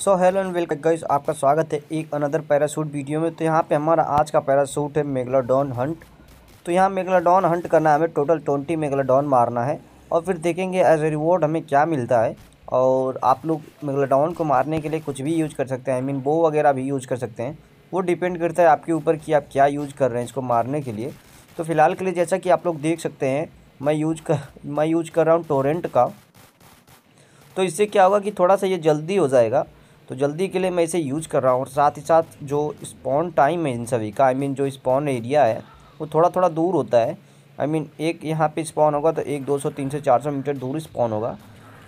so hello and welcome guys आपका स्वागत है एक अनदर पैरासूट वीडियो में तो यहाँ पे हमारा आज का पैरासूट है मेगलाडॉन हंट तो यहाँ मेगलाडॉन हंट करना है हमें टोटल ट्वेंटी मेगलाडॉन मारना है और फिर देखेंगे एज ए रिवॉर्ड हमें क्या मिलता है और आप लोग मेगलाडॉन को मारने के लिए कुछ भी यूज कर सकते हैं आई मीन बो वगैरह भी यूज कर सकते हैं वो डिपेंड करता है आपके ऊपर कि आप क्या यूज कर रहे हैं इसको मारने के लिए तो फ़िलहाल के लिए जैसा कि आप लोग देख सकते हैं मैं यूज कर मैं यूज कर रहा हूँ टोरेंट का तो इससे क्या होगा कि थोड़ा सा ये जल्दी हो जाएगा तो जल्दी के लिए मैं इसे यूज कर रहा हूँ और साथ ही साथ जो स्पॉन टाइम है इन सभी का आई I मीन mean, जो स्पॉन एरिया है वो थोड़ा थोड़ा दूर होता है आई I मीन mean, एक यहाँ पे स्पॉन होगा तो एक दो सौ तीन सौ चार सौ मीटर दूर स्पॉन होगा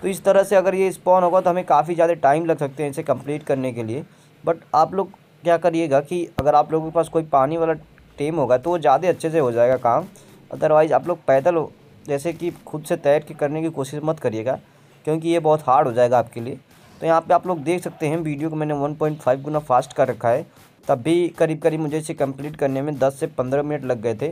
तो इस तरह से अगर ये स्पॉन होगा तो हमें काफ़ी ज़्यादा टाइम लग सकते हैं इसे कम्प्लीट करने के लिए बट आप लोग क्या करिएगा कि अगर आप लोगों के पास कोई पानी वाला टेम होगा तो वो ज़्यादा अच्छे से हो जाएगा काम अदरवाइज़ आप लोग पैदल जैसे कि खुद से तैर के करने की कोशिश मत करिएगा क्योंकि ये बहुत हार्ड हो जाएगा आपके लिए तो यहाँ पे आप लोग देख सकते हैं वीडियो को मैंने 1.5 गुना फास्ट कर रखा है तब भी करीब करीब मुझे इसे कंप्लीट करने में 10 से 15 मिनट लग गए थे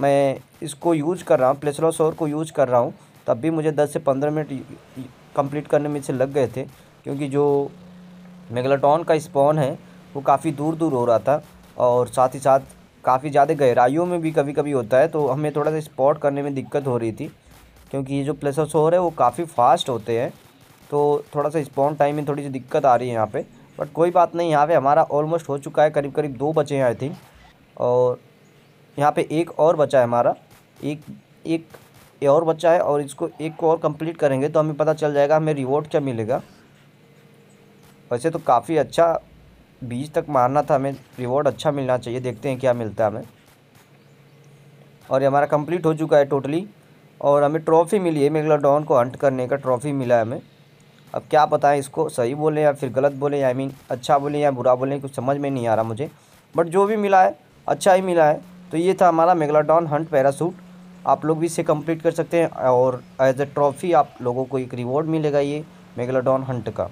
मैं इसको यूज़ कर रहा हूँ सोर को यूज़ कर रहा हूँ तब भी मुझे 10 से 15 मिनट कंप्लीट करने में इसे लग गए थे क्योंकि जो मेगलाटॉन का स्पॉन है वो काफ़ी दूर दूर हो रहा था और साथ ही साथ काफ़ी ज़्यादा गहराइयों में भी कभी कभी होता है तो हमें थोड़ा सा स्पॉट करने में दिक्कत हो रही थी क्योंकि ये जो प्लेसोसोर है वो काफ़ी फास्ट होते हैं तो थोड़ा सा स्पॉन टाइम में थोड़ी सी दिक्कत आ रही है यहाँ पे बट कोई बात नहीं यहाँ पे हमारा ऑलमोस्ट हो चुका है करीब करीब दो बचे हैं आई थिंक और यहाँ पे एक और बचा है हमारा एक एक और बच्चा है और इसको एक को और कंप्लीट करेंगे तो हमें पता चल जाएगा हमें रिवॉर्ड क्या मिलेगा वैसे तो काफ़ी अच्छा बीच तक मारना था हमें रिवॉर्ड अच्छा मिलना चाहिए देखते हैं क्या मिलता है हमें और ये हमारा कम्प्लीट हो चुका है टोटली और हमें ट्रॉफ़ी मिली है मेगलाडॉन को हंट करने का ट्रॉफ़ी मिला है हमें अब क्या बताएं इसको सही बोलें या फिर गलत बोलें आई मीन अच्छा बोलें या बुरा बोलें कुछ समझ में नहीं आ रहा मुझे बट जो भी मिला है अच्छा ही मिला है तो ये था हमारा मेगलाडॉन हंट पैरासूट आप लोग भी इसे कंप्लीट कर सकते हैं और एज ए ट्रॉफ़ी आप लोगों को एक रिवॉर्ड मिलेगा ये मेगलाडॉन हंट का